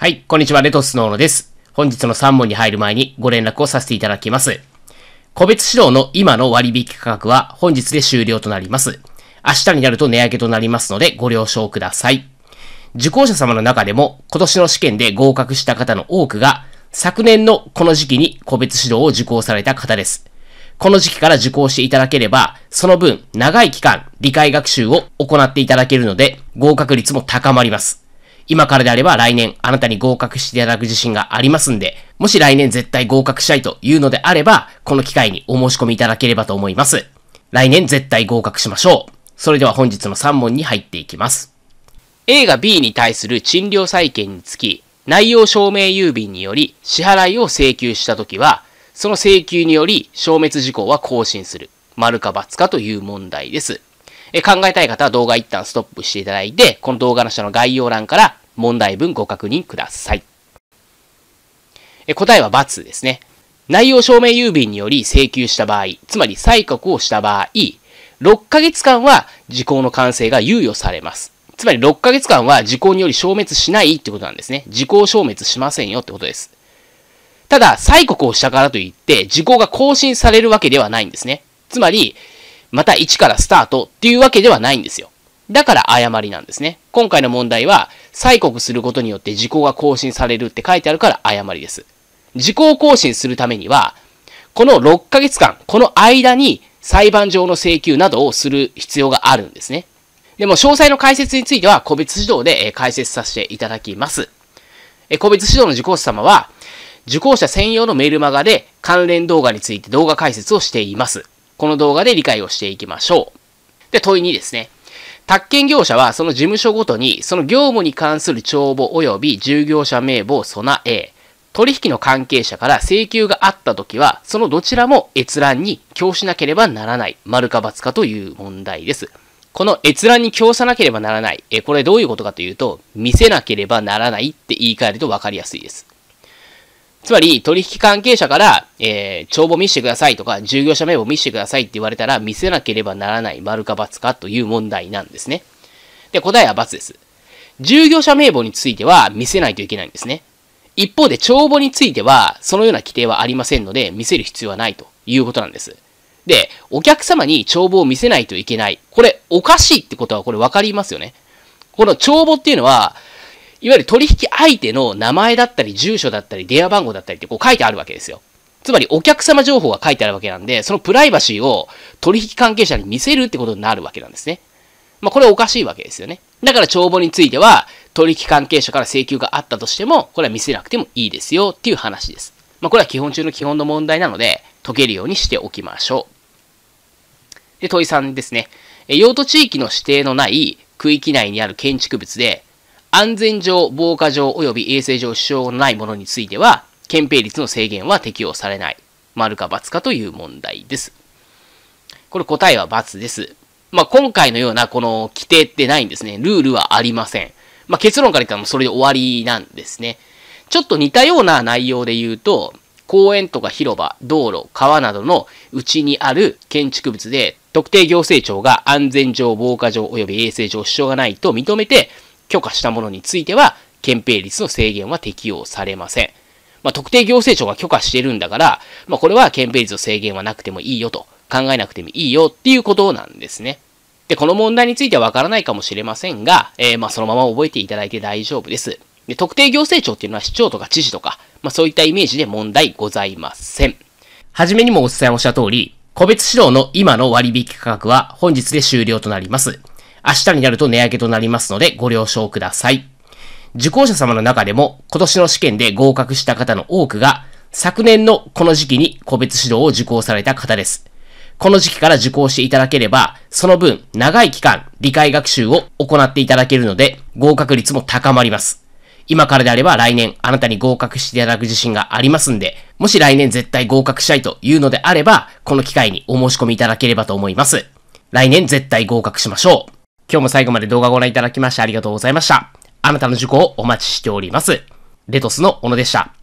はい、こんにちは、レトスのーノです。本日の3問に入る前にご連絡をさせていただきます。個別指導の今の割引価格は本日で終了となります。明日になると値上げとなりますのでご了承ください。受講者様の中でも今年の試験で合格した方の多くが昨年のこの時期に個別指導を受講された方です。この時期から受講していただければ、その分長い期間理解学習を行っていただけるので合格率も高まります。今からであれば来年あなたに合格していただく自信がありますんで、もし来年絶対合格したいというのであれば、この機会にお申し込みいただければと思います。来年絶対合格しましょう。それでは本日の3問に入っていきます。A が B に対する賃料債権につき、内容証明郵便により支払いを請求したときは、その請求により消滅事項は更新する。丸か×かという問題です。え考えたい方は動画一旦ストップしていただいて、この動画の下の概要欄から問題文ご確認ください。え答えは×ですね。内容証明郵便により請求した場合、つまり催告をした場合、6ヶ月間は時効の完成が猶予されます。つまり6ヶ月間は時効により消滅しないってことなんですね。時効消滅しませんよってことです。ただ、催告をしたからといって、時効が更新されるわけではないんですね。つまり、また1からスタートっていうわけではないんですよ。だから誤りなんですね。今回の問題は、催告することによって時効が更新されるって書いてあるから誤りです。時効更新するためには、この6ヶ月間、この間に裁判上の請求などをする必要があるんですね。でも、詳細の解説については、個別指導で解説させていただきます。個別指導の受講者様は、受講者専用のメールマガで関連動画について動画解説をしています。この動画で理解をしていきましょう。で、問い2ですね。宅建業者はその事務所ごとに、その業務に関する帳簿及び従業者名簿を備え、取引の関係者から請求があった時は、そのどちらも閲覧に供しなければならない、丸か×かという問題です。この閲覧に供さなければならない、えこれどういうことかというと、見せなければならないって言い換えると分かりやすいです。つまり、取引関係者から、えー、帳簿見してくださいとか、従業者名簿見してくださいって言われたら、見せなければならない丸か罰かという問題なんですね。で、答えは罰です。従業者名簿については、見せないといけないんですね。一方で、帳簿については、そのような規定はありませんので、見せる必要はないということなんです。で、お客様に帳簿を見せないといけない。これ、おかしいってことは、これ分かりますよね。この帳簿っていうのは、いわゆる取引相手の名前だったり、住所だったり、電話番号だったりってこう書いてあるわけですよ。つまりお客様情報が書いてあるわけなんで、そのプライバシーを取引関係者に見せるってことになるわけなんですね。まあ、これおかしいわけですよね。だから帳簿については、取引関係者から請求があったとしても、これは見せなくてもいいですよっていう話です。まあ、これは基本中の基本の問題なので、解けるようにしておきましょう。で、問い3ですね。用途地域の指定のない区域内にある建築物で、安全上、防火上、及び衛生上支障のないものについては、憲兵率の制限は適用されない。丸か×かという問題です。これ答えは×です。まあ、今回のようなこの規定ってないんですね。ルールはありません。まあ、結論から言ったらもうそれで終わりなんですね。ちょっと似たような内容で言うと、公園とか広場、道路、川などのうちにある建築物で特定行政庁が安全上、防火上及び衛生上支障がないと認めて許可したものについては、憲兵率の制限は適用されません。まあ、特定行政庁が許可してるんだから、まあ、これは憲兵率の制限はなくてもいいよと、考えなくてもいいよっていうことなんですね。で、この問題についてはわからないかもしれませんが、えー、まあ、そのまま覚えていただいて大丈夫です。で、特定行政庁っていうのは市長とか知事とか、まあ、そういったイメージで問題ございません。はじめにもお伝えをした通り、個別指導の今の割引価格は本日で終了となります。明日になると値上げとなりますのでご了承ください。受講者様の中でも今年の試験で合格した方の多くが昨年のこの時期に個別指導を受講された方です。この時期から受講していただければ、その分長い期間理解学習を行っていただけるので合格率も高まります。今からであれば来年あなたに合格していただく自信がありますんで、もし来年絶対合格したいというのであれば、この機会にお申し込みいただければと思います。来年絶対合格しましょう。今日も最後まで動画をご覧いただきましてありがとうございました。あなたの事故をお待ちしております。レトスの小野でした。